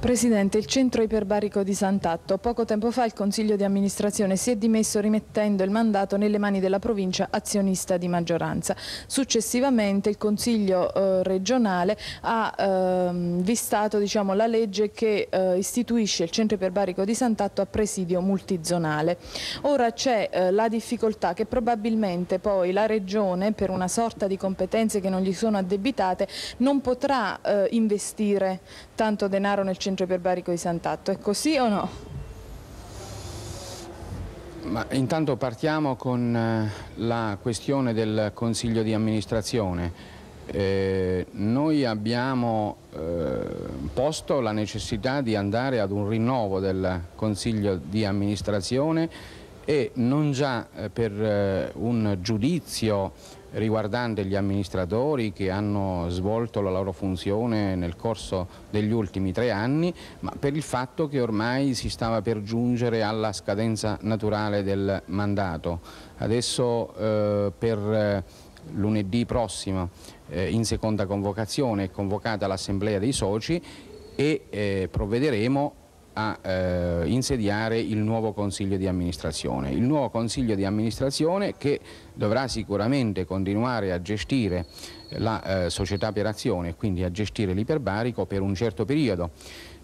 Presidente, il centro iperbarico di Sant'Atto. Poco tempo fa il Consiglio di amministrazione si è dimesso rimettendo il mandato nelle mani della provincia azionista di maggioranza. Successivamente il Consiglio eh, regionale ha eh, vistato diciamo, la legge che eh, istituisce il centro iperbarico di Sant'Atto a presidio multizonale. Ora c'è eh, la difficoltà che probabilmente poi la regione per una sorta di competenze che non gli sono addebitate non potrà eh, investire tanto denaro nel centro centro iperbarico di Sant'Atto, è così o no? Ma intanto partiamo con eh, la questione del Consiglio di amministrazione. Eh, noi abbiamo eh, posto la necessità di andare ad un rinnovo del Consiglio di amministrazione e non già eh, per eh, un giudizio riguardante gli amministratori che hanno svolto la loro funzione nel corso degli ultimi tre anni, ma per il fatto che ormai si stava per giungere alla scadenza naturale del mandato. Adesso eh, per eh, lunedì prossimo eh, in seconda convocazione è convocata l'assemblea dei soci e eh, provvederemo a eh, insediare il nuovo Consiglio di amministrazione. Il nuovo Consiglio di amministrazione che dovrà sicuramente continuare a gestire la eh, società per azione, quindi a gestire l'iperbarico per un certo periodo,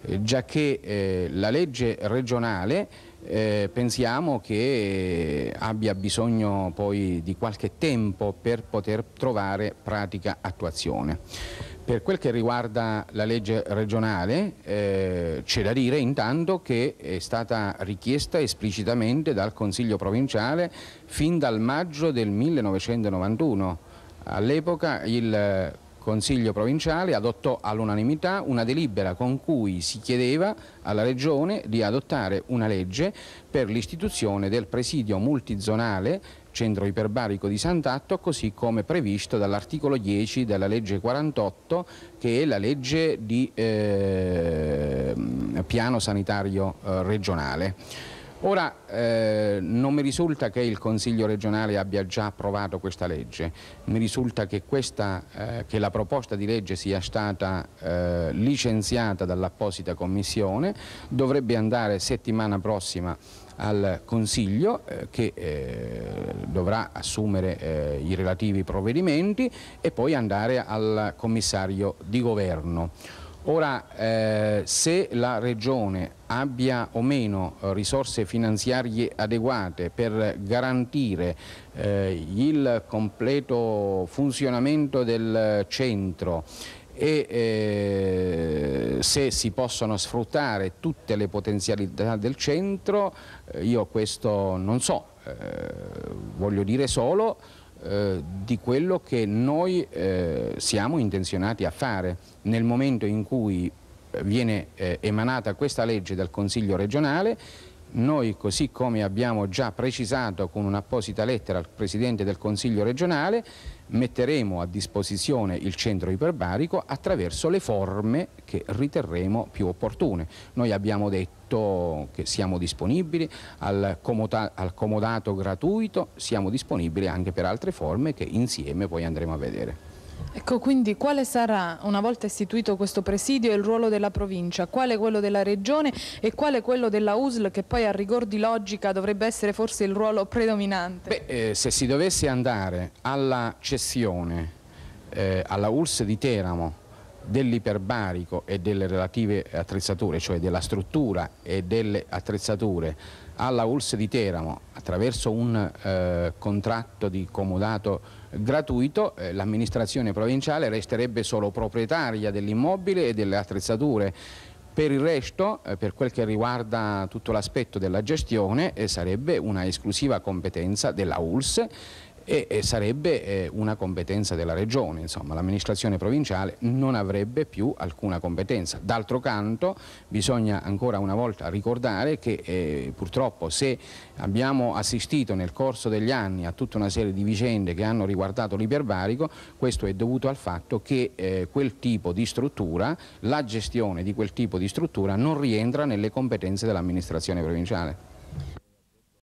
eh, già che eh, la legge regionale eh, pensiamo che abbia bisogno poi di qualche tempo per poter trovare pratica attuazione. Per quel che riguarda la legge regionale eh, c'è da dire intanto che è stata richiesta esplicitamente dal Consiglio provinciale fin dal maggio del 1991. All'epoca il Consiglio provinciale adottò all'unanimità una delibera con cui si chiedeva alla Regione di adottare una legge per l'istituzione del presidio multizonale centro iperbarico di Sant'Atto, così come previsto dall'articolo 10 della legge 48, che è la legge di eh, piano sanitario eh, regionale. Ora eh, non mi risulta che il Consiglio regionale abbia già approvato questa legge, mi risulta che, questa, eh, che la proposta di legge sia stata eh, licenziata dall'apposita commissione, dovrebbe andare settimana prossima al Consiglio eh, che eh, dovrà assumere eh, i relativi provvedimenti e poi andare al commissario di governo. Ora, eh, se la Regione abbia o meno eh, risorse finanziarie adeguate per garantire eh, il completo funzionamento del centro e eh, se si possono sfruttare tutte le potenzialità del centro, eh, io questo non so, eh, voglio dire solo eh, di quello che noi eh, siamo intenzionati a fare nel momento in cui eh, viene eh, emanata questa legge dal Consiglio regionale noi, così come abbiamo già precisato con un'apposita lettera al Presidente del Consiglio regionale, metteremo a disposizione il centro iperbarico attraverso le forme che riterremo più opportune. Noi abbiamo detto che siamo disponibili al, al comodato gratuito, siamo disponibili anche per altre forme che insieme poi andremo a vedere. Ecco, quindi quale sarà, una volta istituito questo presidio, il ruolo della provincia? Quale quello della regione e quale quello della USL che poi a rigor di logica dovrebbe essere forse il ruolo predominante? Beh, eh, se si dovesse andare alla cessione eh, alla ULS di Teramo dell'iperbarico e delle relative attrezzature, cioè della struttura e delle attrezzature alla ULS di Teramo attraverso un eh, contratto di comodato gratuito, eh, l'amministrazione provinciale resterebbe solo proprietaria dell'immobile e delle attrezzature. Per il resto, eh, per quel che riguarda tutto l'aspetto della gestione, eh, sarebbe una esclusiva competenza della ULS e, e sarebbe eh, una competenza della regione, insomma l'amministrazione provinciale non avrebbe più alcuna competenza. D'altro canto bisogna ancora una volta ricordare che eh, purtroppo se abbiamo assistito nel corso degli anni a tutta una serie di vicende che hanno riguardato l'iperbarico, questo è dovuto al fatto che eh, quel tipo di struttura, la gestione di quel tipo di struttura non rientra nelle competenze dell'amministrazione provinciale.